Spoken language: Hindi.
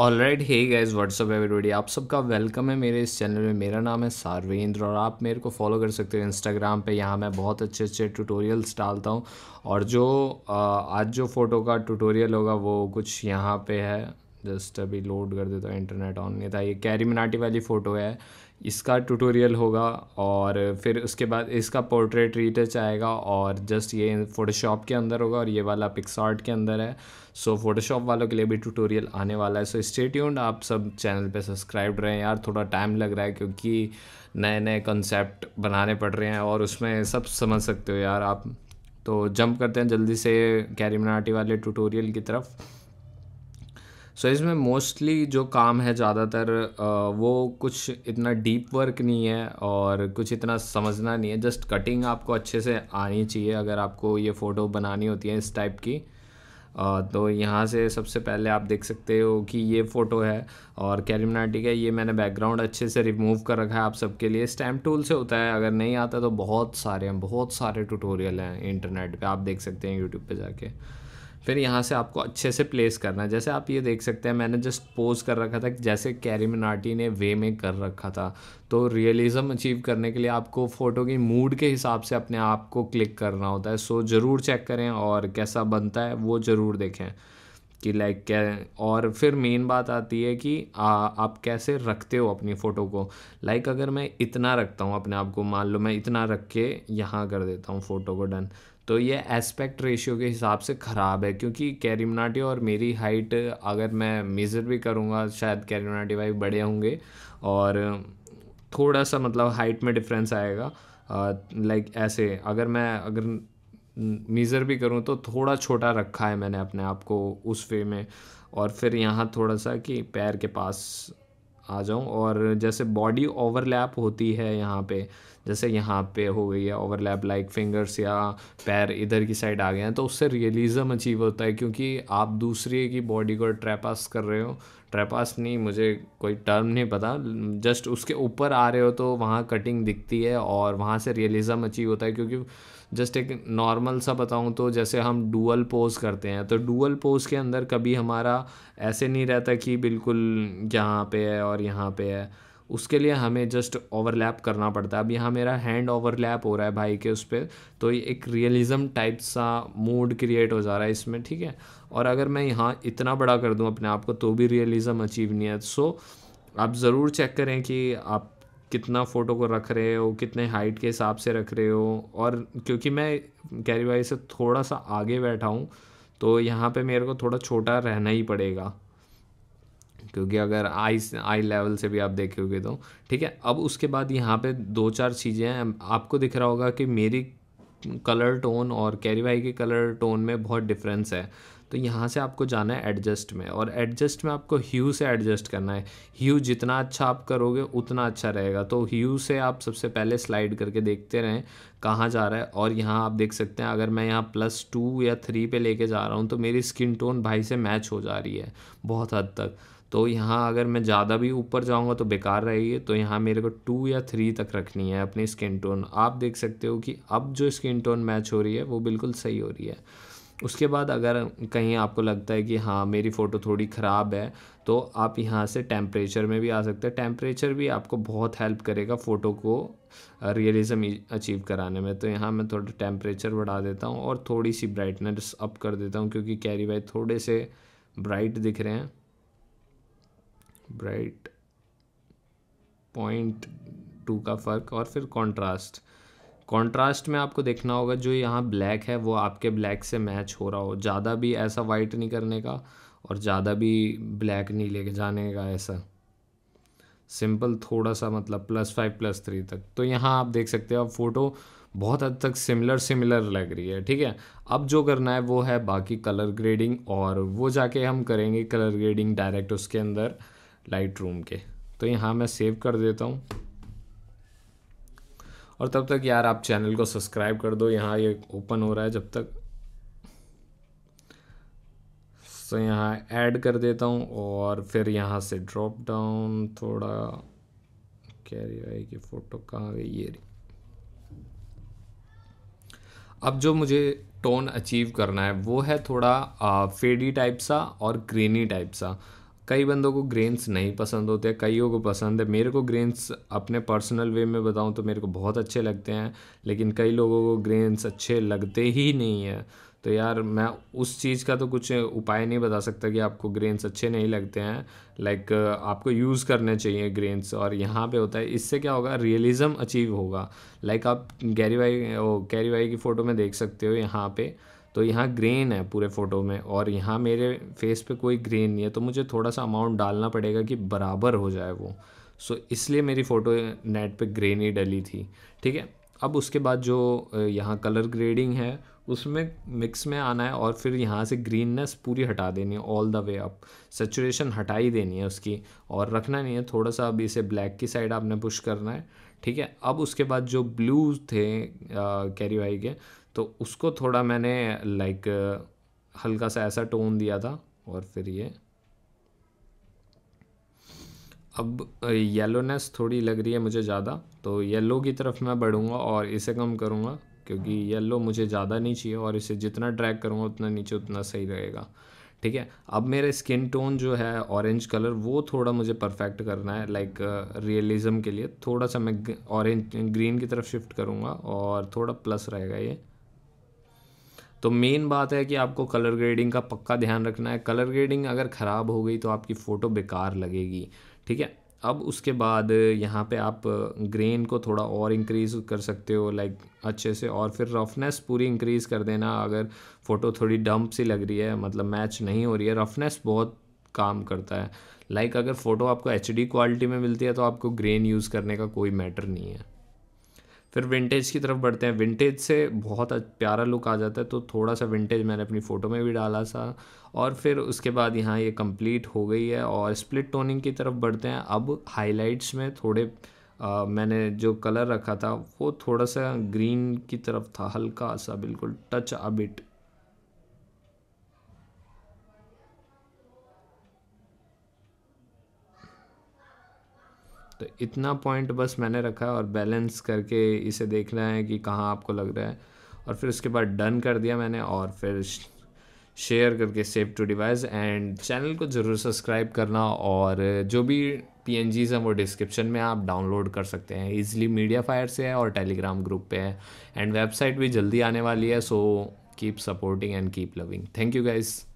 all right hey guys what's up everybody आप सबका वेलकम है मेरे इस चैनल में मेरा नाम है सार्वेंद्र और आप मेरे को फॉलो कर सकते हो इंस्टाग्राम पे यहाँ मैं बहुत अच्छे अच्छे ट्यूटोरियल्स डालता हूँ और जो आज जो फ़ोटो का ट्यूटोरियल होगा वो कुछ यहाँ पे है जस्ट अभी लोड कर देता हूँ इंटरनेट ऑन नहीं था ये कैरी मनाटी वाली फ़ोटो है इसका ट्यूटोरियल होगा और फिर उसके बाद इसका पोर्ट्रेट रीटच आएगा और जस्ट ये फ़ोटोशॉप के अंदर होगा और ये वाला पिक्सार्ट के अंदर है सो so, फोटोशॉप वालों के लिए भी ट्यूटोरियल आने वाला है सो so, स्टे ट्यून्ड आप सब चैनल पे सब्सक्राइब रहें यार थोड़ा टाइम लग रहा है क्योंकि नए नए कंसेप्ट बनाने पड़ रहे हैं और उसमें सब समझ सकते हो यार आप तो जंप करते हैं जल्दी से कैरी मनाटी वाले ट्यूटोरियल की तरफ सो so, इसमें मोस्टली जो काम है ज़्यादातर वो कुछ इतना डीप वर्क नहीं है और कुछ इतना समझना नहीं है जस्ट कटिंग आपको अच्छे से आनी चाहिए अगर आपको ये फ़ोटो बनानी होती है इस टाइप की तो यहाँ से सबसे पहले आप देख सकते हो कि ये फ़ोटो है और कैलिमनाटी का ये मैंने बैकग्राउंड अच्छे से रिमूव कर रखा है आप सबके लिए स्टैम्प टूल से होता है अगर नहीं आता तो बहुत सारे हैं बहुत सारे ट्यूटोरियल हैं इंटरनेट पे आप देख सकते हैं यूट्यूब पे जाके फिर यहाँ से आपको अच्छे से प्लेस करना है जैसे आप ये देख सकते हैं मैंने जस्ट पोज कर रखा था जैसे कैरी मिनाटी ने वे में कर रखा था तो रियलिज़म अचीव करने के लिए आपको फ़ोटो की मूड के हिसाब से अपने आप को क्लिक करना होता है सो ज़रूर चेक करें और कैसा बनता है वो ज़रूर देखें कि लाइक क्या और फिर मेन बात आती है कि आ, आप कैसे रखते हो अपनी फ़ोटो को लाइक अगर मैं इतना रखता हूँ अपने आप को मान लो मैं इतना रख के यहाँ कर देता हूँ फ़ोटो को डन तो ये एस्पेक्ट रेशियो के हिसाब से ख़राब है क्योंकि कैरिमनाटी और मेरी हाइट अगर मैं मेज़र भी करूँगा शायद कैरिमनाटी भाई बड़े होंगे और थोड़ा सा मतलब हाइट में डिफरेंस आएगा लाइक like ऐसे अगर मैं अगर मेज़र भी करूँ तो थोड़ा छोटा रखा है मैंने अपने आप को उस वे में और फिर यहाँ थोड़ा सा कि पैर के पास आ जाऊँ और जैसे बॉडी ओवरलैप होती है यहाँ पे जैसे यहाँ पे हो गई है ओवरलैप लाइक फिंगर्स या पैर इधर की साइड आ गए हैं तो उससे रियलिज्म अचीव होता है क्योंकि आप दूसरे की बॉडी को ट्रैपास कर रहे हो ट्रैपास नहीं मुझे कोई टर्म नहीं पता जस्ट उसके ऊपर आ रहे हो तो वहाँ कटिंग दिखती है और वहाँ से रियलिज़म अचीव होता है क्योंकि जस्ट एक नॉर्मल सा बताऊँ तो जैसे हम डुअल पोज करते हैं तो डुअल पोज के अंदर कभी हमारा ऐसे नहीं रहता कि बिल्कुल यहाँ पे है और यहाँ पे है उसके लिए हमें जस्ट ओवरलैप करना पड़ता है अब यहाँ मेरा हैंड ओवरलैप हो रहा है भाई के उस पर तो ये एक रियलिज़म टाइप सा मूड क्रिएट हो जा रहा है इसमें ठीक है और अगर मैं यहाँ इतना बड़ा कर दूँ अपने आप को तो भी रियलिज़म अचीव नहीं है सो आप ज़रूर चेक करें कि आप कितना फ़ोटो को रख रहे हो कितने हाइट के हिसाब से रख रहे हो और क्योंकि मैं कैरी भाई से थोड़ा सा आगे बैठा हूँ तो यहाँ पे मेरे को थोड़ा छोटा रहना ही पड़ेगा क्योंकि अगर आई आई लेवल से भी आप देखोगे तो ठीक है अब उसके बाद यहाँ पे दो चार चीज़ें हैं आपको दिख रहा होगा कि मेरी कलर टोन और कैरी भाई के कलर टोन में बहुत डिफरेंस है तो यहाँ से आपको जाना है एडजस्ट में और एडजस्ट में आपको ह्यू से एडजस्ट करना है ह्यू जितना अच्छा आप करोगे उतना अच्छा रहेगा तो ह्यू से आप सबसे पहले स्लाइड करके देखते रहें कहाँ जा रहा है और यहाँ आप देख सकते हैं अगर मैं यहाँ प्लस टू या थ्री पे लेके जा रहा हूँ तो मेरी स्किन टोन भाई से मैच हो जा रही है बहुत हद तक तो यहाँ अगर मैं ज़्यादा भी ऊपर जाऊँगा तो बेकार रहेगी तो यहाँ मेरे को टू या थ्री तक रखनी है अपनी स्किन टोन आप देख सकते हो कि अब जो स्किन टोन मैच हो रही है वो बिल्कुल सही हो रही है उसके बाद अगर कहीं आपको लगता है कि हाँ मेरी फ़ोटो थोड़ी ख़राब है तो आप यहाँ से टेम्परेचर में भी आ सकते हैं टेम्परेचर भी आपको बहुत हेल्प करेगा फ़ोटो को रियलिज़म अचीव कराने में तो यहाँ मैं थोड़ा टेम्परेचर बढ़ा देता हूँ और थोड़ी सी ब्राइटनेस अप कर देता हूँ क्योंकि कैरी बाई थोड़े से ब्राइट दिख रहे हैं ब्राइट पॉइंट टू का फ़र्क और फिर कंट्रास्ट कंट्रास्ट में आपको देखना होगा जो यहाँ ब्लैक है वो आपके ब्लैक से मैच हो रहा हो ज़्यादा भी ऐसा वाइट नहीं करने का और ज़्यादा भी ब्लैक नहीं लेके जाने का ऐसा सिंपल थोड़ा सा मतलब प्लस फाइव प्लस थ्री तक तो यहाँ आप देख सकते हो अब फ़ोटो बहुत हद तक सिमिलर सिमिलर लग रही है ठीक है अब जो करना है वो है बाकी कलर ग्रेडिंग और वो जाके हम करेंगे कलर ग्रेडिंग डायरेक्ट उसके अंदर लाइट रूम के तो यहाँ मैं सेव कर देता हूँ और तब तक यार आप चैनल को सब्सक्राइब कर दो यहाँ ये ओपन हो रहा है जब तक तो यहाँ ऐड कर देता हूँ और फिर यहाँ से ड्रॉप डाउन थोड़ा कह रही है कि फ़ोटो कहाँ गई ये रही अब जो मुझे टोन अचीव करना है वो है थोड़ा फेडी टाइप सा और ग्रीनी टाइप सा कई बंदों को ग्रेन्स नहीं पसंद होते हैं कईयों को पसंद है मेरे को ग्रेन्स अपने पर्सनल वे में बताऊँ तो मेरे को बहुत अच्छे लगते हैं लेकिन कई लोगों को ग्रेन्स अच्छे लगते ही नहीं है तो यार मैं उस चीज़ का तो कुछ उपाय नहीं बता सकता कि आपको ग्रेन्स अच्छे नहीं लगते हैं लाइक आपको यूज़ करने चाहिए ग्रेन्स और यहाँ पे होता है इससे क्या होगा रियलिज़म अचीव होगा लाइक आप गैरी भाई भाई की फ़ोटो में देख सकते हो यहाँ पर तो यहाँ ग्रेन है पूरे फ़ोटो में और यहाँ मेरे फेस पे कोई ग्रेन नहीं है तो मुझे थोड़ा सा अमाउंट डालना पड़ेगा कि बराबर हो जाए वो सो इसलिए मेरी फ़ोटो नेट पे ग्रेन ही डली थी ठीक है अब उसके बाद जो यहाँ कलर ग्रेडिंग है उसमें मिक्स में आना है और फिर यहाँ से ग्रीननेस पूरी हटा देनी है all the way up saturation हटा ही देनी है उसकी और रखना नहीं है थोड़ा सा अभी इसे ब्लैक की साइड आपने पुश करना है ठीक है अब उसके बाद जो ब्लू थे कैरी भाई के तो उसको थोड़ा मैंने लाइक हल्का सा ऐसा टोन दिया था और फिर ये अब येलोनेस थोड़ी लग रही है मुझे ज़्यादा तो येलो की तरफ मैं बढ़ूँगा और इसे कम करूँगा क्योंकि येलो मुझे ज़्यादा नहीं चाहिए और इसे जितना ड्रैग करूँगा उतना नीचे उतना सही रहेगा ठीक है अब मेरे स्किन टोन जो है ऑरेंज कलर वो थोड़ा मुझे परफेक्ट करना है लाइक रियलिज़म के लिए थोड़ा सा मैं ऑरेंज ग्रीन की तरफ शिफ्ट करूँगा और थोड़ा प्लस रहेगा ये तो मेन बात है कि आपको कलर ग्रेडिंग का पक्का ध्यान रखना है कलर ग्रेडिंग अगर ख़राब हो गई तो आपकी फ़ोटो बेकार लगेगी ठीक है अब उसके बाद यहाँ पे आप ग्रेन को थोड़ा और इंक्रीज़ कर सकते हो लाइक अच्छे से और फिर रफनेस पूरी इंक्रीज़ कर देना अगर फ़ोटो थोड़ी डंप सी लग रही है मतलब मैच नहीं हो रही है रफनेस बहुत काम करता है लाइक अगर फ़ोटो आपको एच क्वालिटी में मिलती है तो आपको ग्रेन यूज़ करने का कोई मैटर नहीं है फिर विंटेज की तरफ बढ़ते हैं विंटेज से बहुत प्यारा लुक आ जाता है तो थोड़ा सा विंटेज मैंने अपनी फ़ोटो में भी डाला सा और फिर उसके बाद यहाँ ये कंप्लीट हो गई है और स्प्लिट टोनिंग की तरफ बढ़ते हैं अब हाइलाइट्स में थोड़े आ, मैंने जो कलर रखा था वो थोड़ा सा ग्रीन की तरफ था हल्का सा बिल्कुल टच अबिट तो इतना पॉइंट बस मैंने रखा है और बैलेंस करके इसे देखना है कि कहाँ आपको लग रहा है और फिर उसके बाद डन कर दिया मैंने और फिर शेयर करके save to device and channel को ज़रूर सब्सक्राइब करना और जो भी पी एन जीज हैं वो डिस्क्रिप्शन में आप डाउनलोड कर सकते हैं ईजिली मीडिया फायर से है और टेलीग्राम ग्रुप पे है एंड वेबसाइट भी जल्दी आने वाली है so keep supporting and keep loving thank you guys